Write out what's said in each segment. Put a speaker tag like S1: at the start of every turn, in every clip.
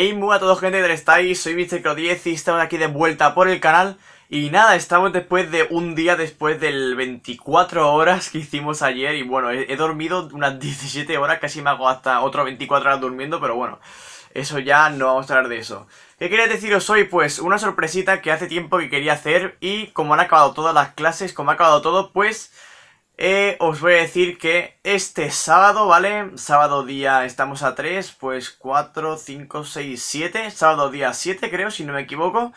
S1: Hey, muy a todos gente, ¿dónde estáis? Soy mistercro 10 y estamos aquí de vuelta por el canal Y nada, estamos después de un día, después del 24 horas que hicimos ayer Y bueno, he, dormido unas 17 horas, casi me hago hasta otro 24 horas durmiendo Pero bueno, eso ya no vamos a hablar de eso ¿Qué quería deciros hoy? Pues una sorpresita que hace tiempo que quería hacer Y como han acabado todas las clases, como ha acabado todo, pues... Eh, os voy a decir que este sábado, ¿vale? Sábado día, estamos a 3, pues 4, 5, 6, 7. Sábado día 7, creo, si no me equivoco.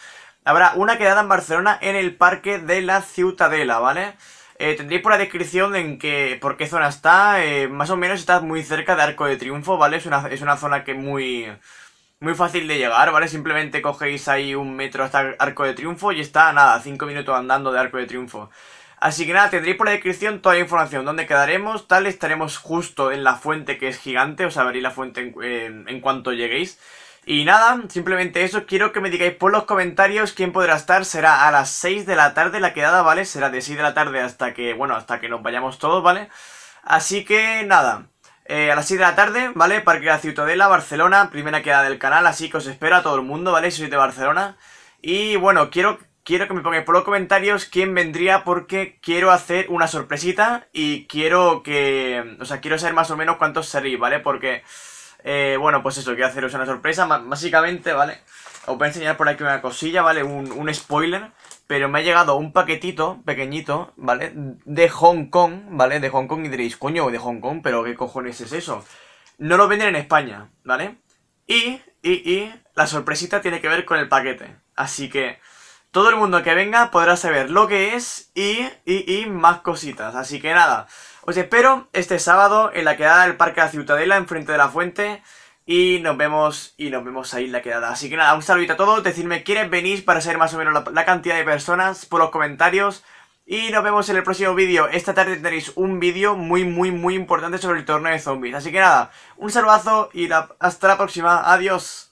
S1: Habrá una quedada en Barcelona en el Parque de la Ciutadella, ¿vale? Eh, tendréis por la descripción en qué, por qué zona está. Eh, más o menos está muy cerca de Arco de Triunfo, ¿vale? Es una, es una zona que muy... Muy fácil de llegar, ¿vale? Simplemente cogéis ahí un metro hasta Arco de Triunfo y está, nada, 5 minutos andando de Arco de Triunfo. Así que nada, tendréis por la descripción toda la información, dónde quedaremos, tal, estaremos justo en la fuente que es gigante, os abriré la fuente en, cuanto lleguéis. Y nada, simplemente eso, quiero que me digáis por los comentarios quién podrá estar, será a las 6 de la tarde la quedada, ¿vale? Será de 6 de la tarde hasta que, bueno, hasta que nos vayamos todos, ¿vale? Así que nada, eh, a las 6 de la tarde, ¿vale? Parque de la Ciutadela, Barcelona, primera quedada del canal, así que os espero a todo el mundo, ¿vale? Si de Barcelona. Y bueno, quiero quiero que me pongáis por los comentarios quién vendría porque quiero hacer una sorpresita y quiero que... O sea, quiero saber más o menos cuántos seréis, ¿vale? Porque, eh, bueno, pues eso, quiero haceros una sorpresa, básicamente, ¿vale? Os voy a enseñar por aquí una cosilla, ¿vale? Un, un spoiler, pero me ha llegado un paquetito pequeñito, ¿vale? De Hong Kong, ¿vale? De Hong Kong y diréis, coño, de Hong Kong, pero ¿qué cojones es eso? No lo venden en España, ¿vale? Y, y, y, la sorpresita tiene que ver con el paquete. Así que, todo el mundo que venga podrá saber lo que es y, y, y más cositas. Así que nada, os espero este sábado en la quedada del Parque de la Ciutadela, enfrente de la fuente. Y nos vemos, y nos vemos ahí en la quedada. Así que nada, un saludito a todos. Decidme quiénes venís para saber más o menos la, cantidad de personas por los comentarios. Y nos vemos en el próximo vídeo. Esta tarde tendréis un vídeo muy, muy, muy importante sobre el torneo de zombies. Así que nada, un saludazo y hasta la próxima. Adiós.